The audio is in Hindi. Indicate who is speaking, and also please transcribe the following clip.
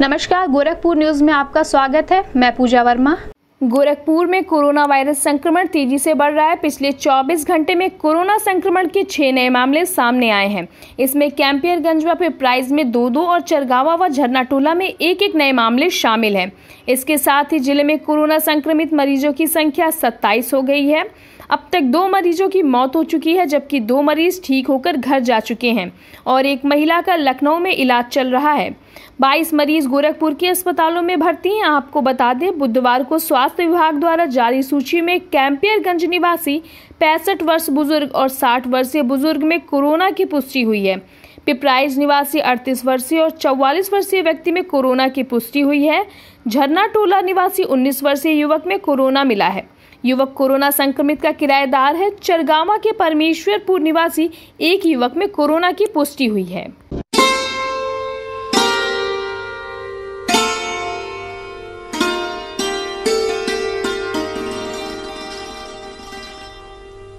Speaker 1: नमस्कार गोरखपुर न्यूज में आपका स्वागत है मैं पूजा वर्मा गोरखपुर में कोरोना वायरस संक्रमण तेजी से बढ़ रहा है पिछले 24 घंटे में कोरोना संक्रमण के छह नए मामले सामने आए हैं इसमें कैंपियरगंज व प्राइज में दो दो और चरगावा व झरना टोला में एक एक नए मामले शामिल हैं इसके साथ ही जिले में कोरोना संक्रमित मरीजों की संख्या सत्ताईस हो गई है अब तक दो मरीजों की मौत हो चुकी है जबकि दो मरीज ठीक होकर घर जा चुके हैं और एक महिला का लखनऊ में इलाज चल रहा है 22 मरीज गोरखपुर के अस्पतालों में भर्ती हैं आपको बता दें बुधवार को स्वास्थ्य विभाग द्वारा जारी सूची में कैंपियरगंज निवासी पैंसठ वर्ष बुजुर्ग और साठ वर्षीय बुजुर्ग में कोरोना की पुष्टि हुई है पिपराइज निवासी 38 वर्षीय और 44 वर्षीय व्यक्ति में कोरोना की पुष्टि हुई है झरना टोला निवासी 19 वर्षीय युवक में कोरोना मिला है युवक कोरोना संक्रमित का किराएदार है चरगामा के परमेश्वरपुर निवासी एक युवक में कोरोना की पुष्टि हुई है